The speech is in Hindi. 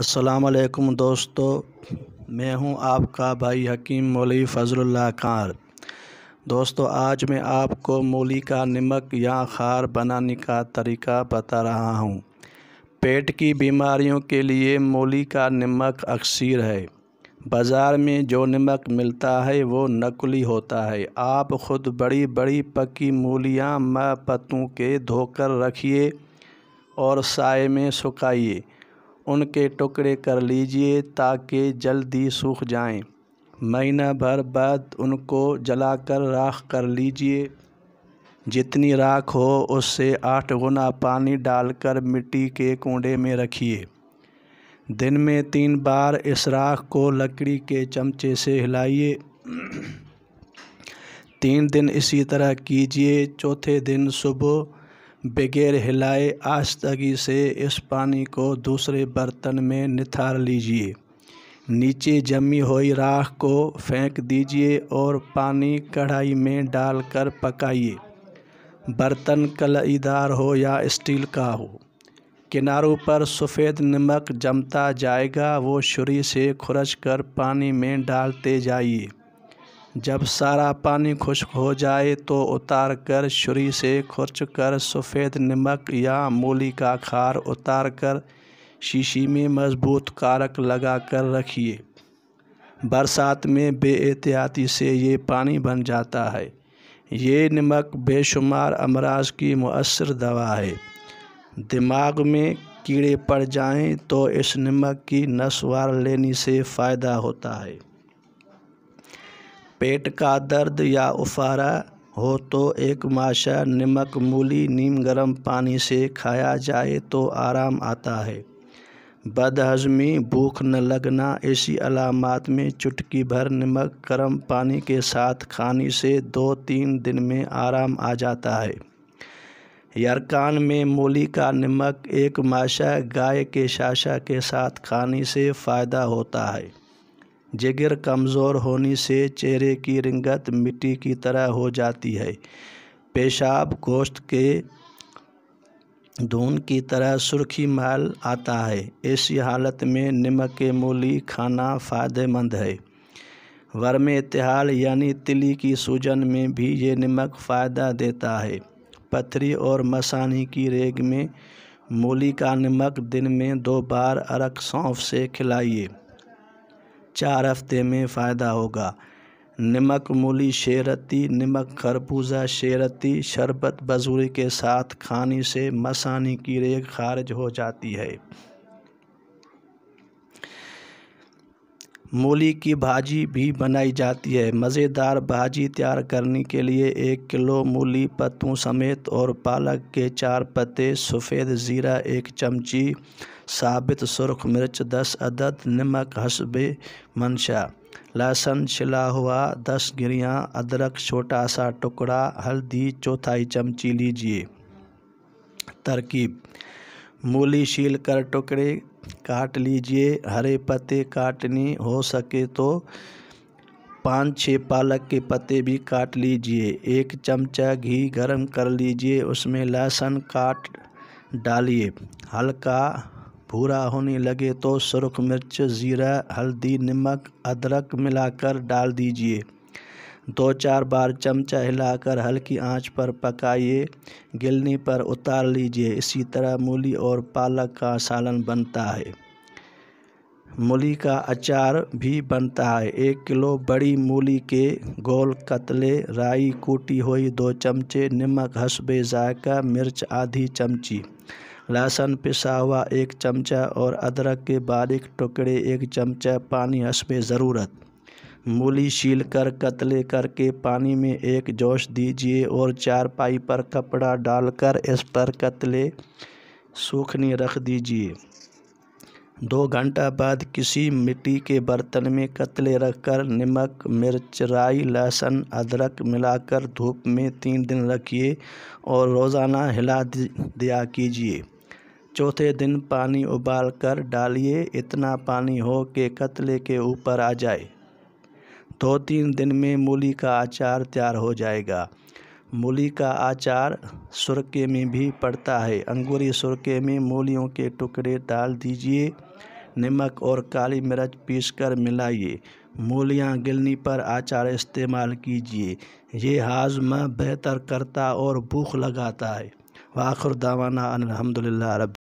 असलकम दोस्तों मैं हूं आपका भाई हकीम मौली फजलुल्लाह खार दोस्तों आज मैं आपको मूली का नमक या खार बनाने का तरीका बता रहा हूं। पेट की बीमारियों के लिए मूली का नमक अक्सर है बाज़ार में जो नमक मिलता है वो नकली होता है आप खुद बड़ी बड़ी पकी मूलियाँ म पत्तों के धोकर रखिए और साय में सुखाइए उनके टुकड़े कर लीजिए ताकि जल्दी सूख जाएं। महीना भर बाद उनको जलाकर राख कर लीजिए जितनी राख हो उससे आठ गुना पानी डालकर मिट्टी के कूड़े में रखिए दिन में तीन बार इस राख को लकड़ी के चमचे से हिलाइए तीन दिन इसी तरह कीजिए चौथे दिन सुबह बगैर हिलाए आस्तगी से इस पानी को दूसरे बर्तन में निथार लीजिए नीचे जमी हुई राख को फेंक दीजिए और पानी कढ़ाई में डालकर पकाइए बर्तन कलईदार हो या स्टील का हो किनारों पर सफ़ेद नमक जमता जाएगा वो छुरी से खुरच कर पानी में डालते जाइए जब सारा पानी खुश्क हो जाए तो उतार कर छुरी से खुरच कर सफ़ेद नमक या मूली का खार उतार कर शीशी में मज़बूत कारक लगा कर रखिए बरसात में बेहतियाती से ये पानी बन जाता है ये नमक बेशुमार अमराज की मؤसर दवा है दिमाग में कीड़े पड़ जाएं तो इस नमक की नसवार लेने से फ़ायदा होता है पेट का दर्द या उफ़ारा हो तो एक माशा नमक मूली नीम गर्म पानी से खाया जाए तो आराम आता है बदहज़मी भूख न लगना ऐसी अलामत में चुटकी भर नमक गर्म पानी के साथ खाने से दो तीन दिन में आराम आ जाता है यरकान में मूली का नमक एक माशा गाय के शाशा के साथ खाने से फ़ायदा होता है जिगर कमज़ोर होने से चेहरे की रंगत मिट्टी की तरह हो जाती है पेशाब गोश्त के धुन की तरह सुर्खी माल आता है ऐसी हालत में नमक मूली खाना फ़ायदेमंद है वर्म इतिहाल यानी तिली की सूजन में भी ये नमक फ़ायदा देता है पथरी और मसानी की रेग में मूली का नमक दिन में दो बार अरक सौंफ से खिलाइए चार हफ्ते में फ़ायदा होगा नमक मूली शेरती नमक खरबूजा शेरती शरबत बजूरी के साथ खाने से मसानी की रेख खारिज हो जाती है मूली की भाजी भी बनाई जाती है मज़ेदार भाजी तैयार करने के लिए एक किलो मूली पत्तों समेत और पालक के चार पत्ते सफ़ेद ज़ीरा एक चमची साबित सुरख मिर्च दस अदद नमक हसबे मंशा लहसुन छिला हुआ दस गिरियाँ अदरक छोटा सा टुकड़ा हल्दी चौथाई चमची लीजिए तरकीब मूली छील कर टुकड़े काट लीजिए हरे पत्ते काटने हो सके तो पाँच छः पालक के पत्ते भी काट लीजिए एक चमचा घी गरम कर लीजिए उसमें लहसुन काट डालिए हल्का भूरा होने लगे तो सुरख मिर्च ज़ीरा हल्दी नमक अदरक मिलाकर डाल दीजिए दो चार बार चमचा हिलाकर हल्की आंच पर पकाइए गिलनी पर उतार लीजिए इसी तरह मूली और पालक का सालन बनता है मूली का अचार भी बनता है एक किलो बड़ी मूली के गोल कतले राई कूटी हुई दो चमचे नमक हसबे जायका मिर्च आधी चमची लहसुन पिसा हुआ एक चमचा और अदरक के बारीक टुकड़े एक चमचा पानी हसबे ज़रूरत मूली छील कर कतले करके पानी में एक जोश दीजिए और चार पाई पर कपड़ा डालकर इस पर कतले सूखने रख दीजिए दो घंटा बाद किसी मिट्टी के बर्तन में कतले रखकर नमक मिर्चराई लहसुन अदरक मिलाकर धूप में तीन दिन रखिए और रोज़ाना हिला दिया कीजिए चौथे दिन पानी उबाल कर डालिए इतना पानी हो कि कतले के ऊपर आ जाए दो तीन दिन में मूली का अचार तैयार हो जाएगा मूली का अचार सुरके में भी पड़ता है अंगूरी सुरके में मूलियों के टुकड़े डाल दीजिए नमक और काली मिर्च पीसकर मिलाइए मूलियाँ गिलनी पर अचार इस्तेमाल कीजिए ये हाजमा बेहतर करता और भूख लगाता है वाखुर दावाना अलहमदिल्ला रब